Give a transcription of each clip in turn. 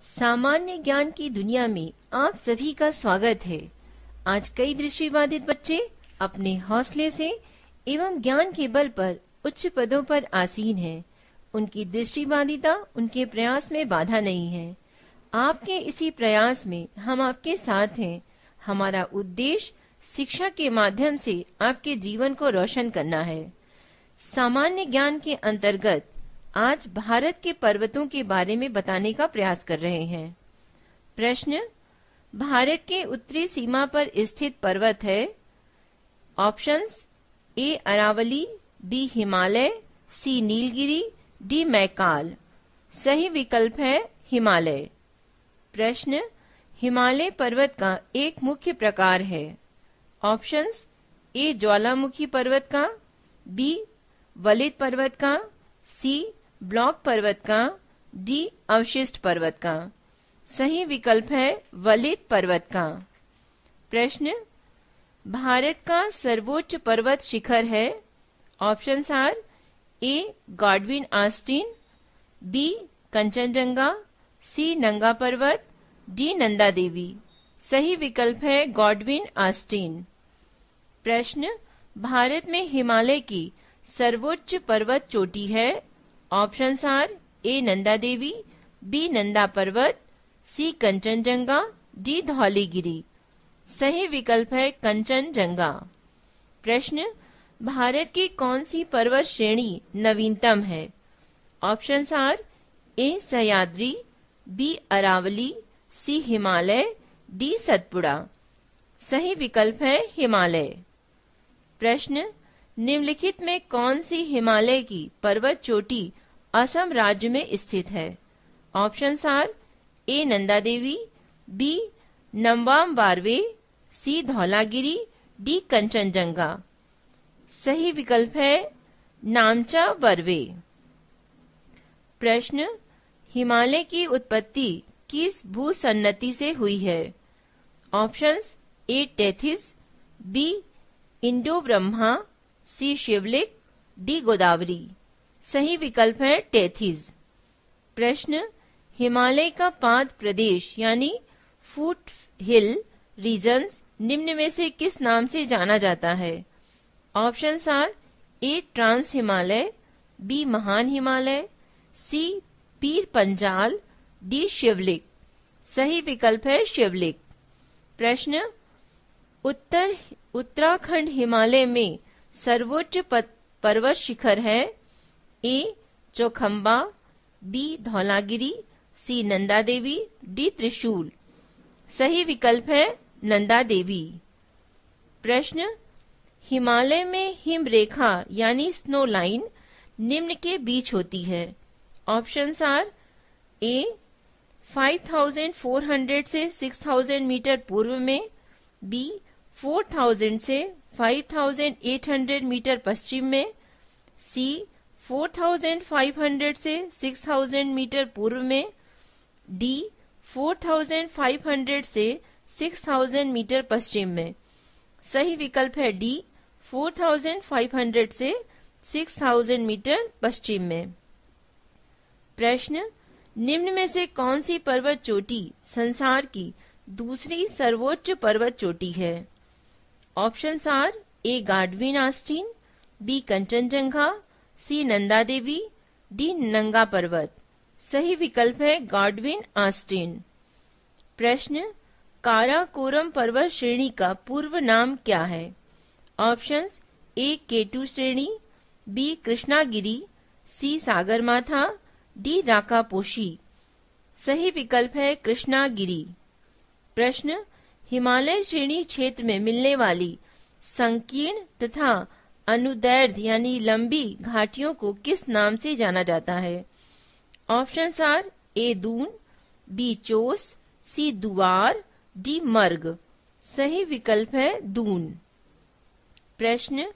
सामान्य ज्ञान की दुनिया में आप सभी का स्वागत है आज कई दृष्टिबाधित बच्चे अपने हौसले से एवं ज्ञान के बल पर उच्च पदों पर आसीन हैं। उनकी दृष्टिबाधिता उनके प्रयास में बाधा नहीं है आपके इसी प्रयास में हम आपके साथ हैं हमारा उद्देश्य शिक्षा के माध्यम से आपके जीवन को रोशन करना है सामान्य ज्ञान के अंतर्गत आज भारत के पर्वतों के बारे में बताने का प्रयास कर रहे हैं प्रश्न भारत के उत्तरी सीमा पर स्थित पर्वत है options A Aravalli B Himalaya C Nilgiri D Maikal सही विकल्प है हिमालय प्रश्न हिमालय पर्वत का एक मुख्य प्रकार है ऑप्शंस ए ज्वालामुखी पर्वत का बी वलित पर्वत का सी ब्लॉक पर्वत का डी अवशिष्ट पर्वत का सही विकल्प है वलित पर्वत का प्रश्न भारत का सर्वोच्च पर्वत शिखर है option are A Godwin Austen B Kanchenjunga C Nanga Parbat D Nanda देवी सही विकल्प है गॉडविन आस्टिन प्रश्न भारत में हिमालय की सर्वोच्च पर्वत चोटी है options are A Nanda Devi B Nanda Parvat C Kanchenjunga D धौलीगिरी सही विकल्प है कंचनजंगा प्रश्न भारत की कौन सी पर्वत श्रेणी नवीनतम है option are A Sahyadri B Aravalli C Himalaya D Satpura सही विकल्प है हिमालय प्रश्न निम्नलिखित में कौन सी हिमालय की पर्वत चोटी असम राज्य में स्थित है option are A Nanda Devi B नम्बाम बारवे सी धौलागिरी डी कंचनजंगा सही विकल्प है नामचा बरवे प्रश्न हिमालय की उत्पत्ति किस भूसन्नति से हुई है options A Tethys B Indo Brahma C Shivalik D Godavari सही विकल्प है टेथिस प्रश्न हिमालय का पाद प्रदेश यानी फूट हिल रीजन निम्न में से किस नाम से जाना जाता है option are A trans Himalaya B महान हिमालय सी पीर पंजाल डी शिवलिक सही विकल्प है शिवलिक प्रश्न उत्तर उत्तराखंड हिमालय में सर्वोच्च पर्वत शिखर है A Chaukhamba B Dhaulagiri C Nanda Devi D Trishul सही विकल्प है नंदा देवी प्रश्न हिमालय में हिम रेखा यानी स्नो लाइन निम्न के बीच होती है ऑप्शन आर ए 5400 से 6000 मीटर पूर्व में बी 4000 से 5800 मीटर पश्चिम में सी 4500 से 6000 मीटर पूर्व में डी 4500 से 6000 मीटर पश्चिम में सही विकल्प है डी 4500 से 6000 मीटर पश्चिम में प्रश्न निम्न में से कौन सी पर्वत चोटी संसार की दूसरी सर्वोच्च पर्वत चोटी है Options are A Godwin Asteen, B Kanchenjunga, C Nanda Devi D Nanga Parbat सही विकल्प है गॉडविन आस्टिन प्रश्न काराकोरम पर्वत श्रेणी का पूर्व नाम क्या है ऑप्शंस ए केटू श्रेणी B Krishnagiri C Sagarmatha D Raka सही विकल्प है कृष्णागिरी प्रश्न हिमालय श्रेणी क्षेत्र में मिलने वाली संकीर्ण तथा अनुदैर्ध यानी लंबी घाटियों को किस नाम से जाना जाता है option are A Doon B Chos C Duar D मर्ग सही विकल्प है दून प्रश्न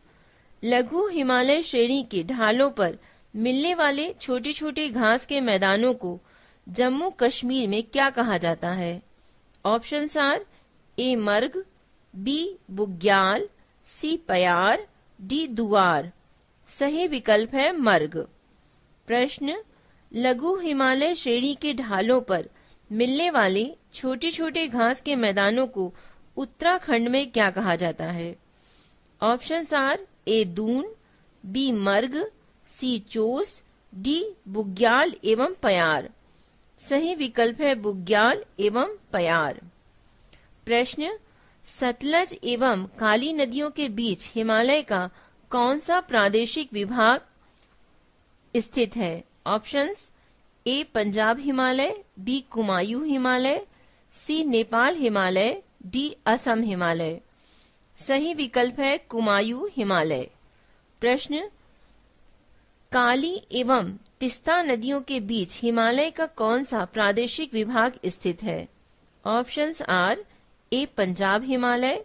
लघु हिमालय श्रेणी के ढालों पर मिलने वाले छोटे छोटे घास के मैदानों को जम्मू कश्मीर में क्या कहा जाता है ऑप्शन आर ए मर्ग बी बुग्याल सी पयार डी दुआर सही विकल्प है मर्ग प्रश्न लघु हिमालय श्रेणी के ढालों पर मिलने वाले छोटे छोटे घास के मैदानों को उत्तराखंड में क्या कहा जाता है option are A Doon B Marg C चोस D बुग्याल एवं पयार सही विकल्प है बुग्याल एवं पयार प्रश्न सतलज एवं काली नदियों के बीच हिमालय का कौन सा प्रादेशिक विभाग स्थित है options A Punjab Himalaya B Kumaon Himalaya C Nepal Himalaya D Assam Himalaya सही विकल्प है कुमायू हिमालय प्रश्न काली एवं तिस्ता नदियों के बीच हिमालय का कौन सा प्रादेशिक विभाग स्थित है options are A Punjab Himalaya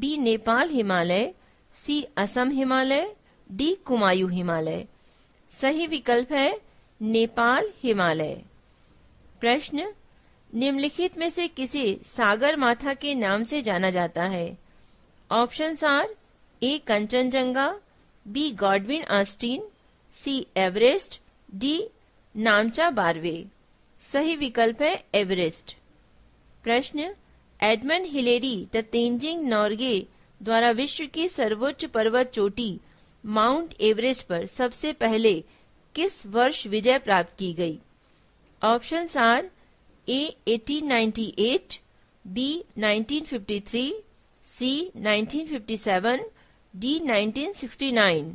B Nepal Himalaya C Assam Himalaya D Kumaon Himalaya सही विकल्प है नेपाल हिमालय प्रश्न निम्नलिखित में से किसी सागर माथा के नाम से जाना जाता है option are A Kanchenjunga B Godwin Austen C Everest D Namcha Barwa सही विकल्प है एवरेस्ट प्रश्न एडमंड हिलेरी द तेंजिंग नॉर्गे द्वारा विश्व की सर्वोच्च पर्वत चोटी माउंट एवरेस्ट पर सबसे पहले किस वर्ष विजय प्राप्त की गई option are A 1898, B 1953, C 1957, D 1969।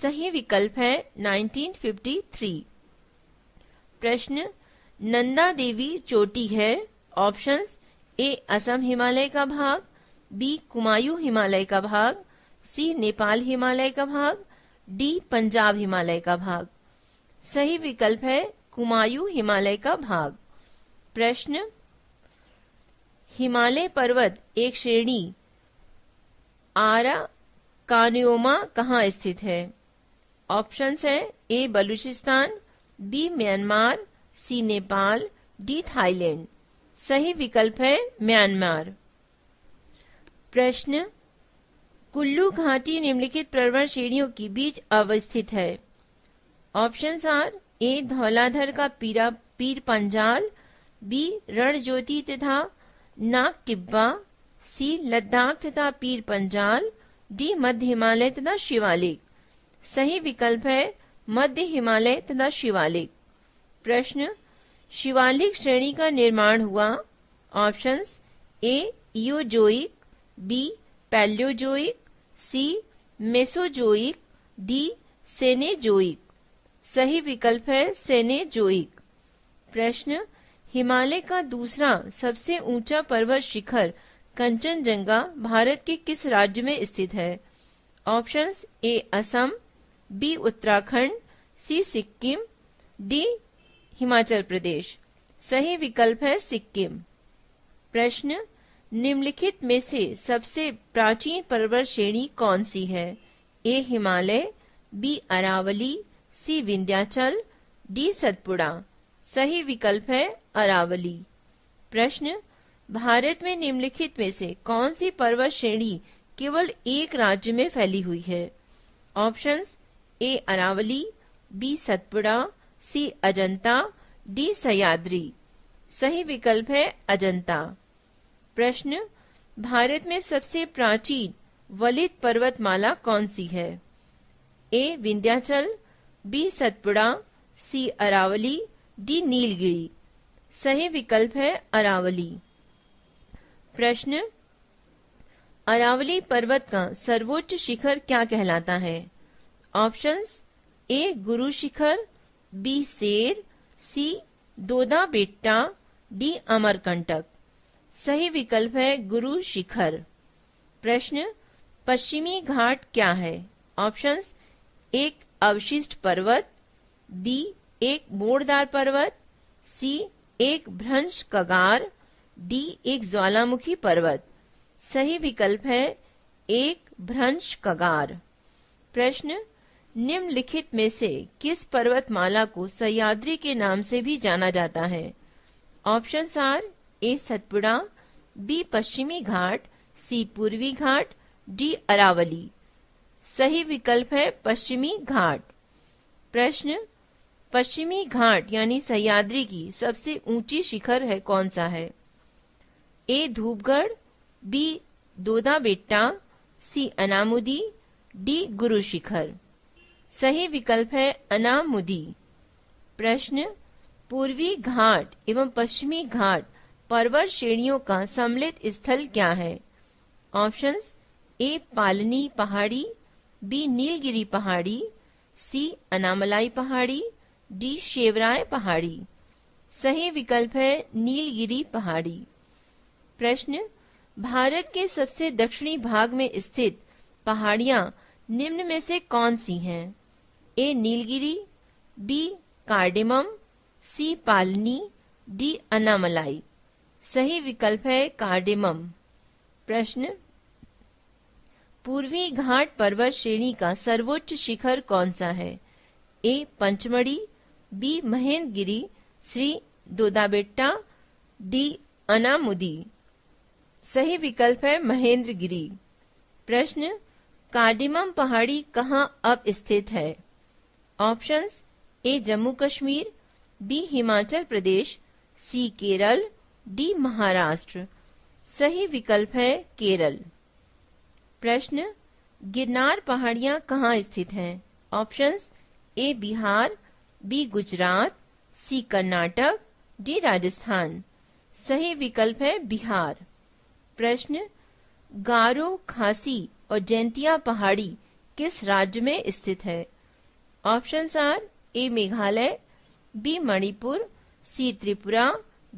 सही विकल्प है 1953। प्रश्न नंदा देवी चोटी है ऑप्शंस ए असम हिमालय का भाग बी कुमायू हिमालय का भाग सी नेपाल हिमालय का भाग डी पंजाब हिमालय का भाग सही विकल्प है कुमायु हिमालय का भाग प्रश्न हिमालय पर्वत एक श्रेणी आरा कान्योमा कहाँ स्थित है ऑप्शंस है A Baluchistan B Myanmar C Nepal D Thailand सही विकल्प है म्यांमार प्रश्न कुल्लू घाटी निम्नलिखित पर्वत श्रेणियों के बीच अवस्थित है ऑप्शन आर ए धौलाधर का पीरा पीर पंजाल बी रणज्योति तथा नाग टिब्बा सी लद्दाख तथा पीर पंजाल डी मध्य हिमालय तथा शिवालिक सही विकल्प है मध्य हिमालय तथा शिवालिक प्रश्न शिवालिक श्रेणी का निर्माण हुआ options A Eozoic B Palaeozoic C Mesozoic D Cenozoic सही विकल्प है सेनेजोइक प्रश्न हिमालय का दूसरा सबसे ऊंचा पर्वत शिखर कंचनजंगा भारत के किस राज्य में स्थित है options A Assam B Uttarakhand C Sikkim D Himachal Pradesh सही विकल्प है सिक्किम प्रश्न निम्नलिखित में से सबसे प्राचीन पर्वत श्रेणी कौन सी है A Himalaya B Aravalli C Vindhyachal D Satpura सही विकल्प है अरावली प्रश्न भारत में निम्नलिखित में से कौन सी पर्वत श्रेणी केवल एक राज्य में फैली हुई है options A Aravalli B Satpura C Ajanta D Sahyadri सही विकल्प है अजंता प्रश्न भारत में सबसे प्राचीन वलित पर्वतमाला कौन सी है A Vindhyachal B Satpura C Aravalli D Nilgiri सही विकल्प है अरावली प्रश्न अरावली पर्वत का सर्वोच्च शिखर क्या कहलाता है ऑप्शंस ए गुरु शिखर बी शेर सी दोदा बेट्टा डी अमरकंटक सही विकल्प है गुरु शिखर प्रश्न पश्चिमी घाट क्या है ऑप्शंस एक अवशिष्ट पर्वत बी एक मोड़दार पर्वत सी एक भ्रंश कगार डी एक ज्वालामुखी पर्वत सही विकल्प है एक भ्रंश कगार प्रश्न निम्नलिखित में से किस पर्वतमाला को सयाद्री के नाम से भी जाना जाता है option are A Satpura B Paschimi Ghat सी पूर्वी घाट डी अरावली सही विकल्प है पश्चिमी घाट प्रश्न पश्चिमी घाट यानी सयाद्री की सबसे ऊंची शिखर है कौन सा है A Dhupgarh B Doda Betta C Anamudi D Guru Shikhar सही विकल्प है अनामुदी प्रश्न पूर्वी घाट एवं पश्चिमी घाट पर्वत श्रेणियों का सम्मिलित स्थल क्या है ऑप्शंस ए पालनी पहाड़ी बी नीलगिरी पहाड़ी सी अनामलाई पहाड़ी डी शेवराय पहाड़ी सही विकल्प है नीलगिरी पहाड़ी प्रश्न भारत के सबसे दक्षिणी भाग में स्थित पहाड़ियां निम्न में से कौन सी हैं A Nilgiri B cardamom C Palani D Anamalai सही विकल्प है कार्डिमम प्रश्न पूर्वी घाट पर्वत श्रेणी का सर्वोच्च शिखर कौन सा है A Pachmarhi B Mahendragiri C Dodabetta D Anamudi सही विकल्प है महेंद्रगिरी प्रश्न कार्डिमम पहाड़ी कहाँ अब स्थित है options A Jammu Kashmir B Himachal Pradesh C Kerala D Maharashtra सही विकल्प है केरल प्रश्न गिरनार पहाड़ियां कहाँ स्थित हैं options A Bihar B Gujarat C Karnataka D Rajasthan सही विकल्प है बिहार प्रश्न गारो खासी और जैंतिया पहाड़ी किस राज्य में स्थित है options are A Meghalaya B Manipur C Tripura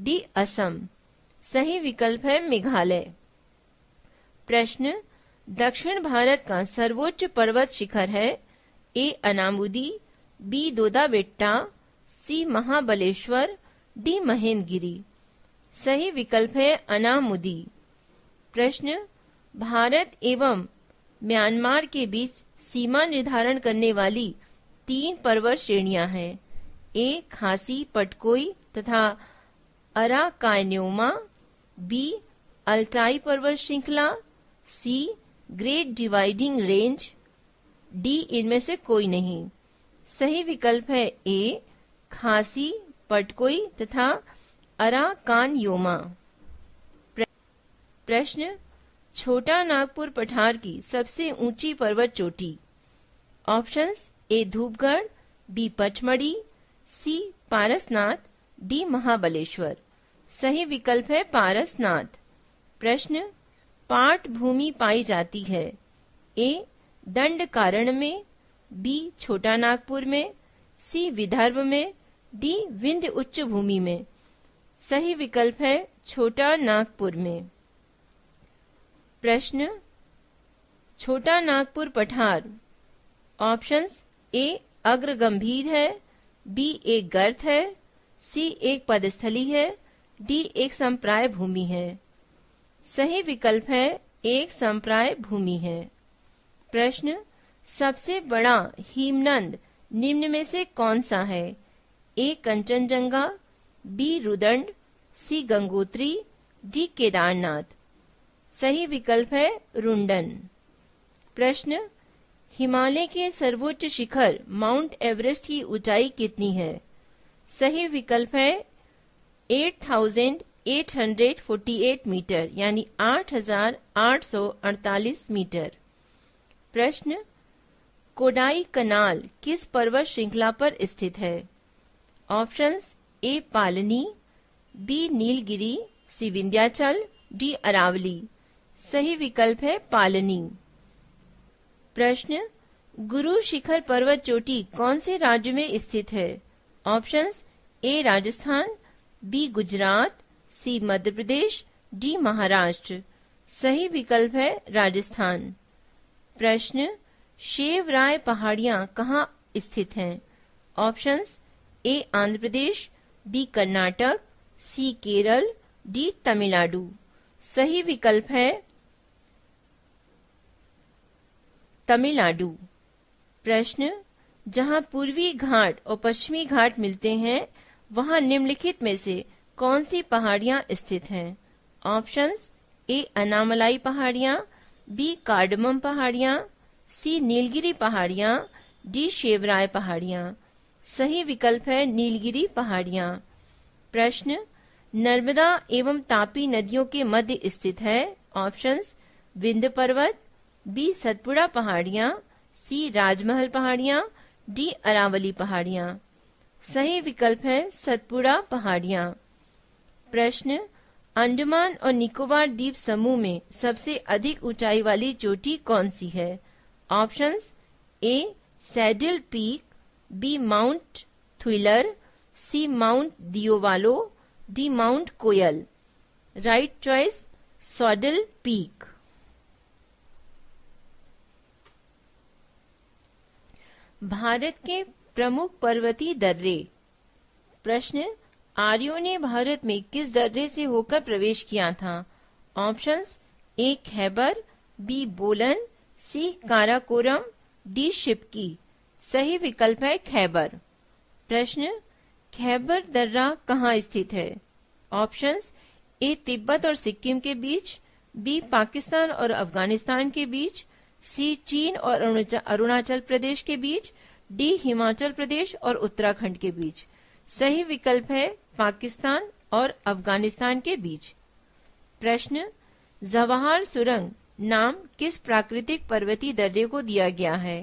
D Assam सही विकल्प है मेघालय प्रश्न दक्षिण भारत का सर्वोच्च पर्वत शिखर है A Anamudi B Doda Betta C Mahabaleshwar D Mahendragiri सही विकल्प है अनामुदी प्रश्न भारत एवं म्यांमार के बीच सीमा निर्धारण करने वाली तीन पर्वत श्रेणियां हैं ए खासी पटकोई तथा अराकान्योमा बी अल्टाई पर्वत श्रृंखला C great dividing range D इनमें से कोई नहीं सही विकल्प है ए खासी पटकोई तथा अराकान्योमा प्रश्न छोटा नागपुर पठार की सबसे ऊंची पर्वत चोटी options A Dhupgarh B Pachmarhi C Parasnath D Mahabaleshwar सही विकल्प है पारसनाथ प्रश्न पाठ भूमि पाई जाती है ए दंड कारण में बी छोटा नागपुर में सी विदर्भ में डी विंध्य उच्च भूमि में सही विकल्प है छोटा नागपुर में प्रश्न छोटा नागपुर पठार ऑप्शंस ए अग्र गंभीर है बी एक गर्त है सी एक पदस्थली है डी एक संप्राय भूमि है सही विकल्प है एक संप्राय भूमि है प्रश्न सबसे बड़ा हिमनंद निम्न में से कौन सा है A Kanchenjunga B Rudand C Gangotri D Kedarnath सही विकल्प है रुंडन प्रश्न हिमालय के सर्वोच्च शिखर माउंट एवरेस्ट की ऊंचाई कितनी है सही विकल्प है 8,848 मीटर यानी 8,848 मीटर प्रश्न कोडाई कनाल किस पर्वत श्रृंखला पर स्थित है options A Palani B Nilgiri C Vindhyachal D Aravalli सही विकल्प है पालनी प्रश्न गुरु शिखर पर्वत चोटी कौन से राज्य में स्थित है options A Rajasthan B Gujarat C Madhya Pradesh D Maharashtra सही विकल्प है राजस्थान प्रश्न शेव राय पहाड़ियां कहाँ स्थित हैं options A Andhra Pradesh B Karnataka C Kerala D Tamil Nadu सही विकल्प है तमिलनाडु प्रश्न जहां पूर्वी घाट और पश्चिमी घाट मिलते हैं वहां निम्नलिखित में से कौन सी पहाड़ियां स्थित हैं ऑप्शंस ए अनामलाई पहाड़ियां बी कार्डमम पहाड़ियां सी नीलगिरी पहाड़ियां डी शेवराय पहाड़ियां सही विकल्प है नीलगिरी पहाड़ियां प्रश्न नर्मदा एवं तापी नदियों के मध्य स्थित है ऑप्शंस विंध पर्वत बी सतपुड़ा पहाड़िया सी राजमहल पहाड़िया डी अरावली पहाड़िया सही विकल्प है सतपुड़ा पहाड़िया प्रश्न अंडमान और निकोबार द्वीप समूह में सबसे अधिक ऊंचाई वाली चोटी कौन सी है options A Saddle Peak B Mount Thuillier C Mount Diavolo D Mount Koyob right choice Saddle Peak Bharat के प्रमुख पर्वती दर्रे प्रश्न आर्यों ने भारत में किस दर्रे से होकर प्रवेश किया था ऑप्शंस ए खैबर बी बोलन सी काराकोरम डी शिपकी सही विकल्प है खैबर प्रश्न खैबर दर्रा कहाँ स्थित है ऑप्शंस ए तिब्बत और सिक्किम के बीच बी पाकिस्तान और अफगानिस्तान के बीच सी चीन और अरुणाचल प्रदेश के बीच डी हिमाचल प्रदेश और उत्तराखंड के बीच सही विकल्प है पाकिस्तान और अफगानिस्तान के बीच प्रश्न जवाहर सुरंग नाम किस प्राकृतिक पर्वतीय दर्रे को दिया गया है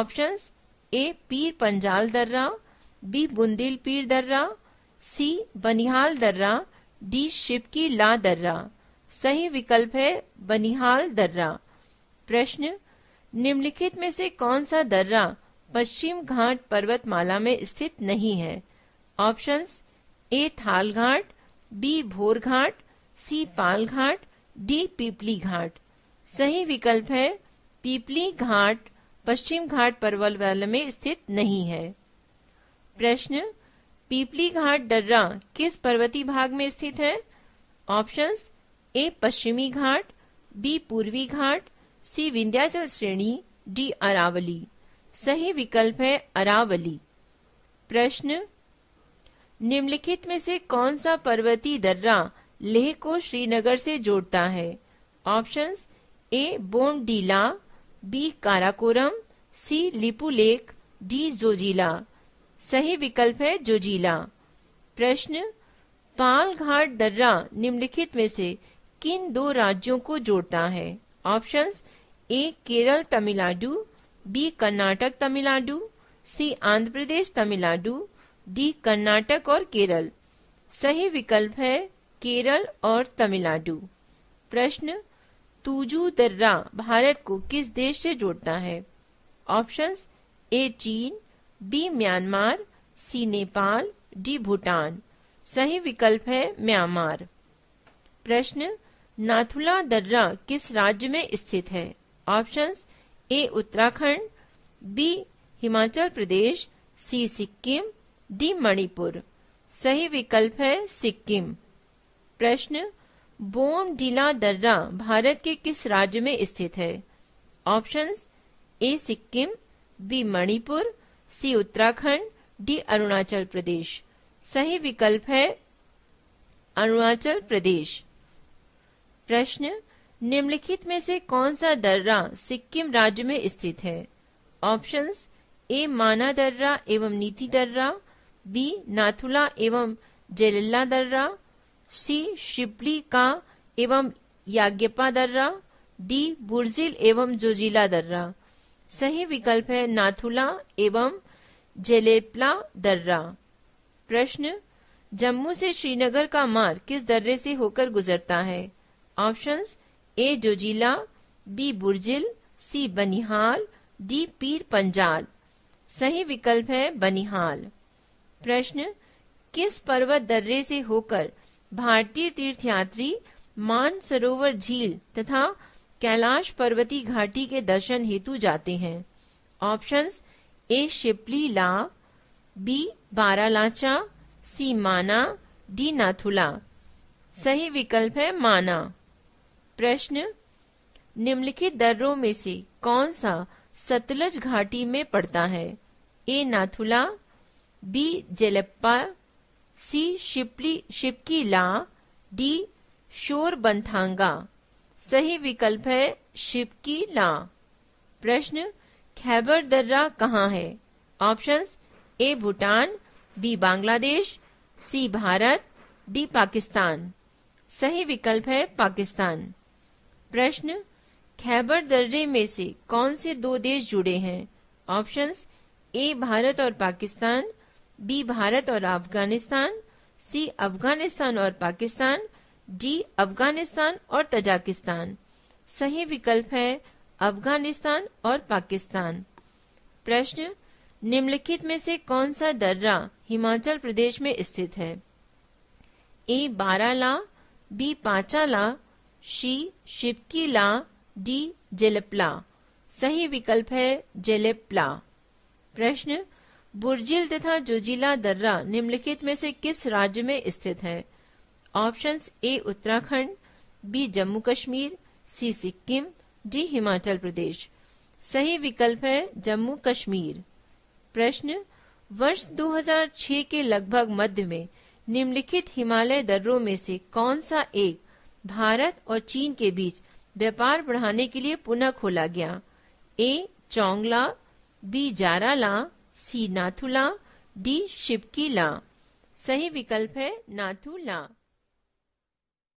ऑप्शंस ए पीर पंजाल दर्रा बी बुंदेल पीर दर्रा सी बनिहाल दर्रा डी शिपकी ला दर्रा सही विकल्प है बनिहाल दर्रा प्रश्न निम्नलिखित में से कौन सा दर्रा पश्चिम घाट पर्वतमाला में स्थित नहीं है ऑप्शंस ए थाल घाट बी भोर घाट सी पाल घाट डी पीपली घाट सही विकल्प है पीपली घाट पश्चिम घाट पर्वत में स्थित नहीं है प्रश्न पीपली घाट दर्रा किस पर्वती भाग में स्थित है ऑप्शंस ए पश्चिमी घाट बी पूर्वी घाट सी विंध्याचल श्रेणी डी अरावली सही विकल्प है अरावली प्रश्न निम्नलिखित में से कौन सा पर्वती दर्रा लेह को श्रीनगर से जोड़ता है options A Bomdila B Karakoram C Lipulekh D Zojila सही विकल्प है जोजिला प्रश्न पालघाट दर्रा निम्नलिखित में से किन दो राज्यों को जोड़ता है option A Kerala Tamil Nadu B Karnataka Tamil Nadu C Andhra Pradesh Tamil Nadu D Karnataka और केरल सही विकल्प है केरल और तमिलनाडु प्रश्न तुजू दर्रा भारत को किस देश से जोड़ता है ऑप्शंस ए चीन B Myanmar C Nepal D Bhutan सही विकल्प है म्यांमार प्रश्न नाथुला दर्रा किस राज्य में स्थित है options A Uttarakhand B Himachal Pradesh C Sikkim D Manipur सही विकल्प है सिक्किम प्रश्न बोम डीला दर्रा भारत के किस राज्य में स्थित है options A Sikkim B Manipur C Uttarakhand D Arunachal Pradesh सही विकल्प है अरुणाचल प्रदेश प्रश्न निम्नलिखित में से कौन सा दर्रा सिक्किम राज्य में स्थित है ऑप्शंस ए माना दर्रा एवं नीति दर्रा बी नाथुला एवं जेलिल्ला दर्रा सी शिपली का एवं याज्ञपा दर्रा डी बुर्जिल एवं जोजिला दर्रा सही विकल्प है नाथुला एवं जेलेपला दर्रा प्रश्न जम्मू से श्रीनगर का मार्ग किस दर्रे से होकर गुजरता है options A Zojila B Burzil C Banihal D Pir Panjal सही विकल्प है बनिहाल प्रश्न किस पर्वत दर्रे से होकर भारतीय तीर्थयात्री मानसरोवर झील तथा कैलाश पर्वती घाटी के दर्शन हेतु जाते हैं options A Shipki La B Baralacha C Mana D Nathula सही विकल्प है माना प्रश्न निम्नलिखित दर्रों में से कौन सा सतलज घाटी में पड़ता है A Nathula B Jelepla C Shipki Shipki La D शोर बंथांगा सही विकल्प है शिपकी ला प्रश्न खैबर दर्रा कहाँ है options A Bhutan B Bangladesh C Bharat D Pakistan सही विकल्प है पाकिस्तान प्रश्न खैबर दर्रे में से कौन से दो देश जुड़े हैं ऑप्शंस ए भारत और पाकिस्तान बी भारत और अफगानिस्तान सी अफगानिस्तान और पाकिस्तान डी अफगानिस्तान और तजाकिस्तान सही विकल्प है अफगानिस्तान और पाकिस्तान प्रश्न निम्नलिखित में से कौन सा दर्रा हिमाचल प्रदेश में स्थित है A Barala B Pachala C Shipki La D Jelepla सही विकल्प है जेलेप्ला प्रश्न बुर्जिल तथा जुजिला दर्रा निम्नलिखित में से किस राज्य में स्थित है options A Uttarakhand B Jammu Kashmir C Sikkim D Himachal Pradesh सही विकल्प है जम्मू कश्मीर प्रश्न वर्ष 2006 के लगभग मध्य में निम्नलिखित हिमालय दर्रों में से कौन सा एक भारत और चीन के बीच व्यापार बढ़ाने के लिए पुनः खोला गया A Chongla B Jarala C Nathula D Shipkila सही विकल्प है नाथुला